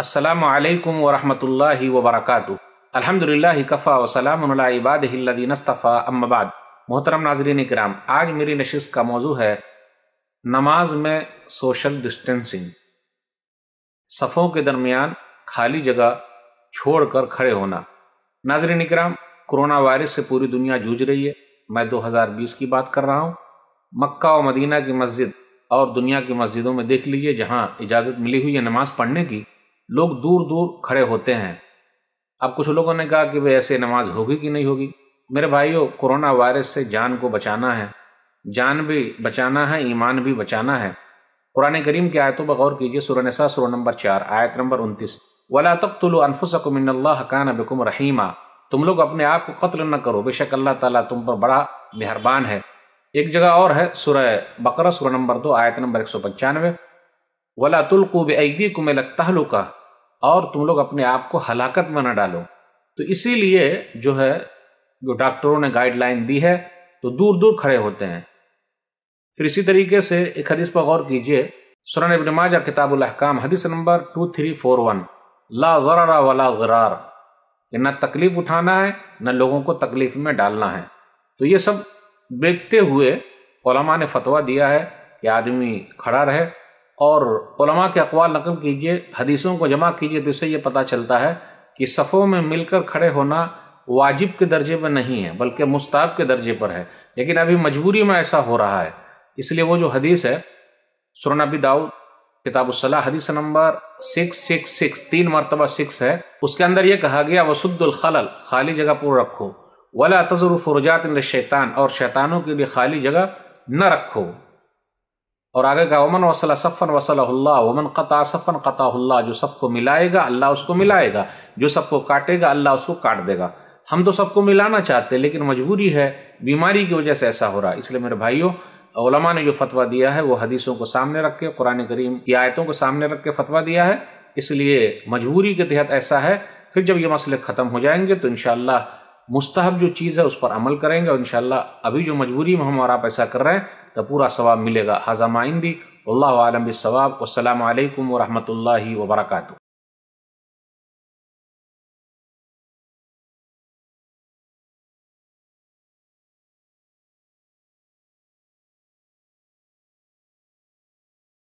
السلام علیکم ورحمۃ اللہ وبرکاتہ الحمد للہ کفا وسلام اللہ ابادینصطفیٰ امباد محترم ناظرین کرام آج میری نشست کا موضوع ہے نماز میں سوشل ڈسٹینسنگ صفوں کے درمیان خالی جگہ چھوڑ کر کھڑے ہونا ناظرین کرام کرونا وائرس سے پوری دنیا جوجھ رہی ہے میں دو ہزار بیس کی بات کر رہا ہوں مکہ و مدینہ کی مسجد اور دنیا کی مسجدوں میں دیکھ لیجیے جہاں اجازت ملی ہوئی ہے نماز پڑھنے کی لوگ دور دور کھڑے ہوتے ہیں اب کچھ لوگوں نے کہا کہ بھائی ایسے نماز ہوگی کہ نہیں ہوگی میرے بھائیوں کرونا وائرس سے جان کو بچانا ہے جان بھی بچانا ہے ایمان بھی بچانا ہے قرآن کریم کی آیتوں پر غور کیجیے نساء سورہ نمبر چار آیت نمبر انتیس ولا تخت الف سکم اللہ حقان بکم رحیمہ تم لوگ اپنے آپ کو قتل نہ کرو بے شک اللہ تعالیٰ تم پر بڑا مہربان ہے ایک جگہ اور ہے سورہ بقرہ سورہ نمبر دو آیت نمبر ایک سو پچانوے ولاۃ القوب عیدی کو ملک اور تم لوگ اپنے آپ کو ہلاکت میں نہ ڈالو تو اسی لیے جو ہے جو ڈاکٹروں نے گائیڈ لائن دی ہے تو دور دور کھڑے ہوتے ہیں پھر اسی طریقے سے ایک حدیث پر غور کیجئے سنن ابن ماجہ کتاب الاحکام حدیث نمبر 2341 لا ضرر ولا ضرار کہ نہ تکلیف اٹھانا ہے نہ لوگوں کو تکلیف میں ڈالنا ہے تو یہ سب دیکھتے ہوئے علماء نے فتویٰ دیا ہے کہ آدمی کھڑا رہے اور علماء کے اقوال نقل کیجیے حدیثوں کو جمع کیجیے تو اس سے یہ پتہ چلتا ہے کہ صفوں میں مل کر کھڑے ہونا واجب کے درجے پر نہیں ہے بلکہ مستعب کے درجے پر ہے لیکن ابھی مجبوری میں ایسا ہو رہا ہے اس لیے وہ جو حدیث ہے سرن نبی داؤد کتاب الصلاح حدیث نمبر سکس سکس سکس تین مرتبہ سکس ہے اس کے اندر یہ کہا گیا وسد الخلل خالی جگہ پر رکھو ولا تضر فرجات ان شیطان اور شیطانوں کے لیے خالی جگہ نہ رکھو اور آگے کا امن وصل صفن وصل اللہ امن قطع صفن قطع اللہ جو سب کو ملائے گا اللہ اس کو ملائے گا جو سب کو کاٹے گا اللہ اس کو کاٹ دے گا ہم تو سب کو ملانا چاہتے لیکن مجبوری ہے بیماری کی وجہ سے ایسا ہو رہا ہے اس لیے میرے بھائیوں علماء نے جو فتویٰ دیا ہے وہ حدیثوں کو سامنے رکھ کے قرآن کریم کی آیتوں کو سامنے رکھ کے فتویٰ دیا ہے اس لیے مجبوری کے تحت ایسا ہے پھر جب یہ مسئلے ختم ہو جائیں گے تو انشاءاللہ مستحب جو چیز ہے اس پر عمل کریں گے اور انشاءاللہ ابھی جو مجبوری میں ہم اور آپ ایسا کر رہے ہیں تو پورا ثواب ملے گا ہزام بھی اللہ عالم الصواب السلام علیکم ورحمۃ اللہ وبرکاتہ